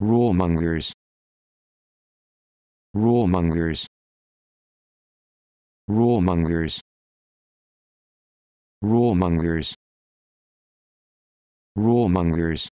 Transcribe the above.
rule mongers rule mongers rule mongers rule mongers rule mongers